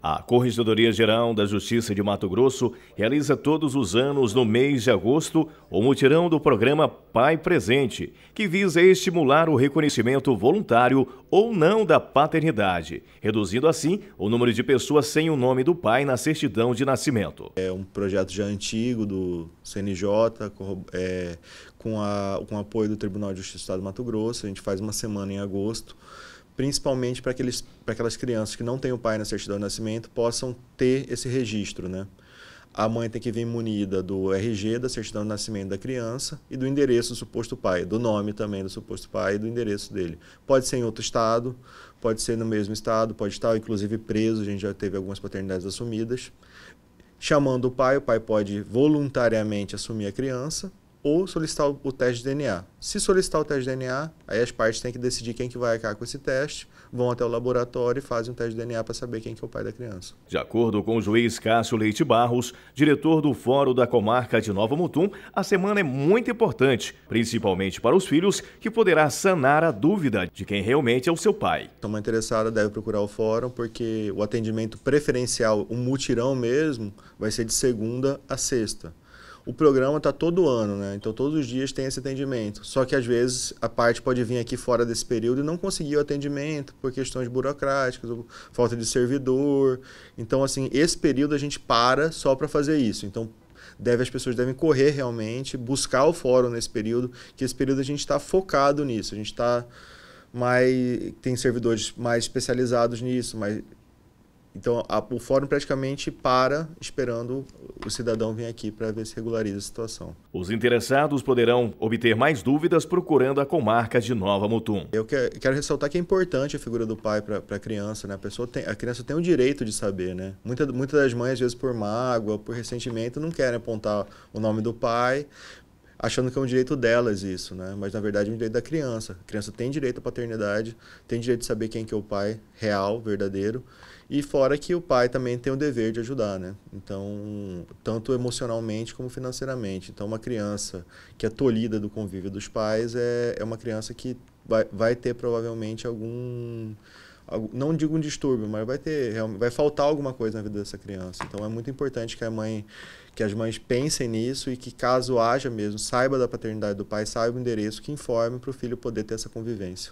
A Corregedoria Geral da Justiça de Mato Grosso realiza todos os anos, no mês de agosto, o mutirão do programa Pai Presente, que visa estimular o reconhecimento voluntário ou não da paternidade, reduzindo assim o número de pessoas sem o nome do pai na certidão de nascimento. É um projeto já antigo do CNJ, é, com, a, com o apoio do Tribunal de Justiça do Estado do Mato Grosso. A gente faz uma semana em agosto principalmente para aquelas crianças que não têm o pai na certidão de nascimento possam ter esse registro, né? A mãe tem que vir munida do RG, da certidão de nascimento da criança e do endereço do suposto pai, do nome também do suposto pai e do endereço dele. Pode ser em outro estado, pode ser no mesmo estado, pode estar inclusive preso, a gente já teve algumas paternidades assumidas. Chamando o pai, o pai pode voluntariamente assumir a criança ou solicitar o, teste de DNA. Se solicitar o teste de DNA, aí as partes têm que decidir quem que vai acabar com esse teste, vão até o laboratório e fazem um teste de DNA para saber quem que é o pai da criança. De acordo com o juiz Cássio Leite Barros, diretor do Fórum da Comarca de Nova Mutum, a semana é muito importante, principalmente para os filhos, que poderá sanar a dúvida de quem realmente é o seu pai. Então, uma interessada deve procurar o fórum, porque o atendimento preferencial, o um mutirão mesmo, vai ser de segunda a sexta o programa está todo ano, né? Então todos os dias tem esse atendimento. Só que às vezes a parte pode vir aqui fora desse período e não conseguir o atendimento por questões burocráticas, falta de servidor. Então assim, esse período a gente para só para fazer isso. Então deve as pessoas devem correr realmente, buscar o fórum nesse período, que esse período a gente está focado nisso, a gente está mais tem servidores mais especializados nisso, mais então, a, o fórum praticamente para esperando o cidadão vir aqui para ver se regulariza a situação. Os interessados poderão obter mais dúvidas procurando a comarca de Nova Mutum. Eu quero, quero ressaltar que é importante a figura do pai para a criança. Né? A, a criança tem o direito de saber. Né? Muitas muita das mães, às vezes por mágoa, por ressentimento, não querem apontar o nome do pai, achando que é um direito delas isso, né? Mas na verdade é um direito da criança. A criança tem direito à paternidade, tem direito de saber quem que é o pai real, verdadeiro, e fora que o pai também tem o dever de ajudar, né? Então, tanto emocionalmente como financeiramente. Então, uma criança que é tolhida do convívio dos pais é, é uma criança que vai, vai ter provavelmente algum não digo um distúrbio, mas vai ter, vai faltar alguma coisa na vida dessa criança. Então é muito importante que a mãe, que as mães pensem nisso e que caso haja mesmo, saiba da paternidade do pai, saiba o endereço, que informe para o filho poder ter essa convivência.